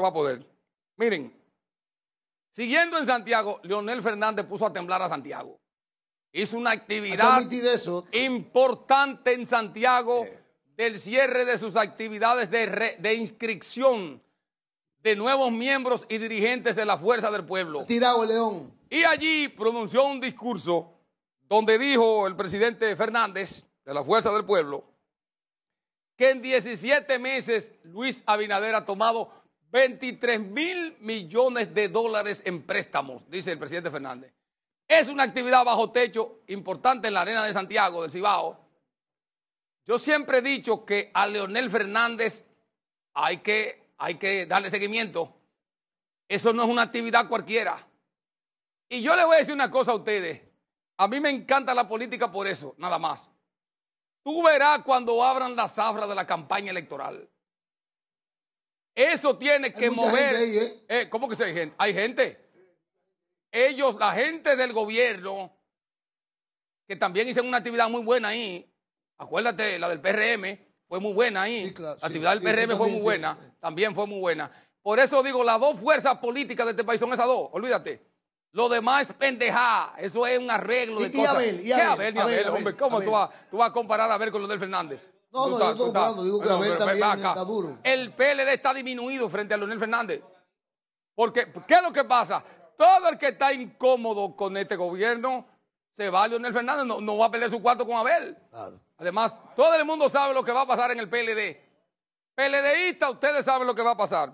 va a poder. Miren, siguiendo en Santiago, Leonel Fernández puso a temblar a Santiago. Hizo una actividad importante en Santiago del cierre de sus actividades de, de, inscripción de nuevos miembros y dirigentes de la Fuerza del Pueblo. Tirado León. Y allí pronunció un discurso donde dijo el presidente Fernández de la Fuerza del Pueblo que en 17 meses Luis Abinader ha tomado 23 mil millones de dólares en préstamos, dice el presidente Fernández. Es una actividad bajo techo importante en la arena de Santiago, del Cibao. Yo siempre he dicho que a Leonel Fernández hay que, hay que darle seguimiento. Eso no es una actividad cualquiera. Y yo le voy a decir una cosa a ustedes. A mí me encanta la política por eso, nada más. Tú verás cuando abran la zafra de la campaña electoral. Eso tiene que mover. ¿eh? Eh, cómo que se hay gente? Hay gente. Ellos, la gente del gobierno, que también hicieron una actividad muy buena ahí. Acuérdate, la del PRM fue muy buena ahí. la actividad del PRM fue muy buena. También fue muy buena. Por eso digo, las dos fuerzas políticas de este país son esas dos. Olvídate. Lo demás es Eso es un arreglo de y, y ¿Cómo Tú, vas, tú vas a comparar a ver con del Fernández? No, no, yo estoy digo que Abel también está duro. El PLD está disminuido frente a Leonel Fernández. Porque, ¿qué es lo que pasa? Todo el que está incómodo con este gobierno se va a Leonel Fernández, no, va a perder su cuarto con Abel. Además, todo el mundo sabe lo que va a pasar en el PLD. PLDista, ustedes saben lo que va a pasar.